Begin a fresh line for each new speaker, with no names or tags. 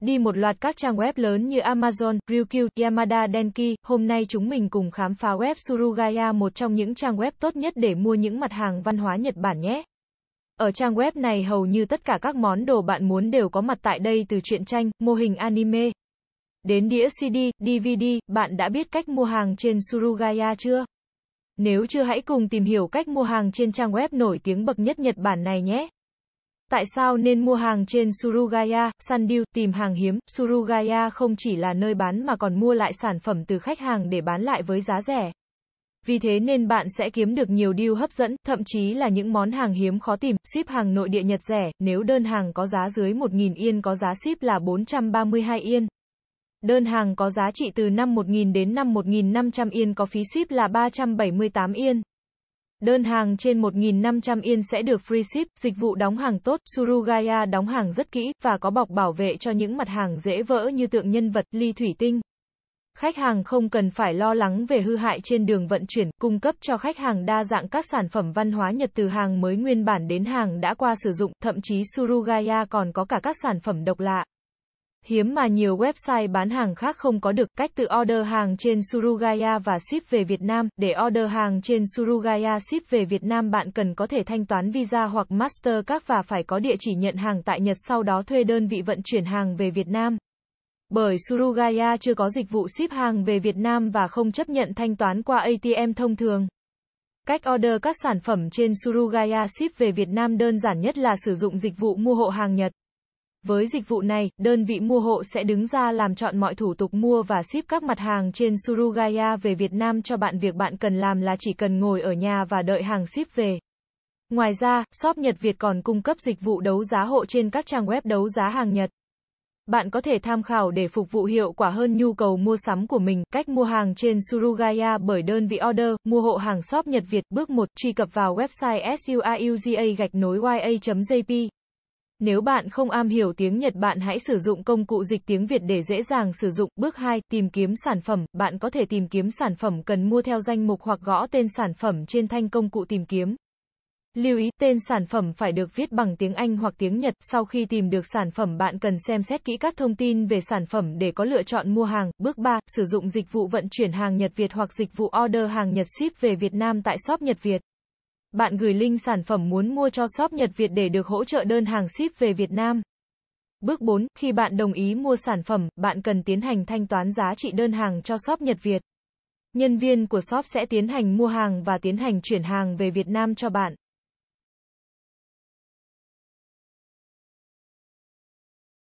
đi một loạt các trang web lớn như Amazon, Ryukyu, Yamada Denki. Hôm nay chúng mình cùng khám phá web Surugaya một trong những trang web tốt nhất để mua những mặt hàng văn hóa Nhật Bản nhé. Ở trang web này hầu như tất cả các món đồ bạn muốn đều có mặt tại đây từ truyện tranh, mô hình anime. Đến đĩa CD, DVD, bạn đã biết cách mua hàng trên Surugaya chưa? Nếu chưa hãy cùng tìm hiểu cách mua hàng trên trang web nổi tiếng bậc nhất Nhật Bản này nhé. Tại sao nên mua hàng trên Surugaya, Sandiu, tìm hàng hiếm? Surugaya không chỉ là nơi bán mà còn mua lại sản phẩm từ khách hàng để bán lại với giá rẻ. Vì thế nên bạn sẽ kiếm được nhiều deal hấp dẫn, thậm chí là những món hàng hiếm khó tìm, ship hàng nội địa Nhật rẻ, nếu đơn hàng có giá dưới 1.000 yên có giá ship là 432 yên. Đơn hàng có giá trị từ năm 1.000 đến năm 1.500 yên có phí ship là 378 yên. Đơn hàng trên 1.500 yên sẽ được free ship, dịch vụ đóng hàng tốt, Surugaya đóng hàng rất kỹ, và có bọc bảo vệ cho những mặt hàng dễ vỡ như tượng nhân vật, ly thủy tinh. Khách hàng không cần phải lo lắng về hư hại trên đường vận chuyển, cung cấp cho khách hàng đa dạng các sản phẩm văn hóa Nhật từ hàng mới nguyên bản đến hàng đã qua sử dụng, thậm chí Surugaya còn có cả các sản phẩm độc lạ. Hiếm mà nhiều website bán hàng khác không có được cách tự order hàng trên Surugaya và ship về Việt Nam. Để order hàng trên Surugaya ship về Việt Nam bạn cần có thể thanh toán Visa hoặc Mastercard và phải có địa chỉ nhận hàng tại Nhật sau đó thuê đơn vị vận chuyển hàng về Việt Nam. Bởi Surugaya chưa có dịch vụ ship hàng về Việt Nam và không chấp nhận thanh toán qua ATM thông thường. Cách order các sản phẩm trên Surugaya ship về Việt Nam đơn giản nhất là sử dụng dịch vụ mua hộ hàng Nhật. Với dịch vụ này, đơn vị mua hộ sẽ đứng ra làm chọn mọi thủ tục mua và ship các mặt hàng trên Surugaya về Việt Nam cho bạn. Việc bạn cần làm là chỉ cần ngồi ở nhà và đợi hàng ship về. Ngoài ra, shop Nhật Việt còn cung cấp dịch vụ đấu giá hộ trên các trang web đấu giá hàng Nhật. Bạn có thể tham khảo để phục vụ hiệu quả hơn nhu cầu mua sắm của mình, cách mua hàng trên Surugaya bởi đơn vị order, mua hộ hàng shop Nhật Việt. Bước 1, truy cập vào website gạch nối ya jp nếu bạn không am hiểu tiếng Nhật bạn hãy sử dụng công cụ dịch tiếng Việt để dễ dàng sử dụng. Bước 2. Tìm kiếm sản phẩm. Bạn có thể tìm kiếm sản phẩm cần mua theo danh mục hoặc gõ tên sản phẩm trên thanh công cụ tìm kiếm. Lưu ý tên sản phẩm phải được viết bằng tiếng Anh hoặc tiếng Nhật. Sau khi tìm được sản phẩm bạn cần xem xét kỹ các thông tin về sản phẩm để có lựa chọn mua hàng. Bước 3. Sử dụng dịch vụ vận chuyển hàng Nhật Việt hoặc dịch vụ order hàng Nhật ship về Việt Nam tại shop Nhật Việt. Bạn gửi link sản phẩm muốn mua cho shop Nhật Việt để được hỗ trợ đơn hàng ship về Việt Nam. Bước 4. Khi bạn đồng ý mua sản phẩm, bạn cần tiến hành thanh toán giá trị đơn hàng cho shop Nhật Việt. Nhân viên của shop sẽ tiến hành mua hàng và tiến hành chuyển hàng về Việt Nam cho bạn.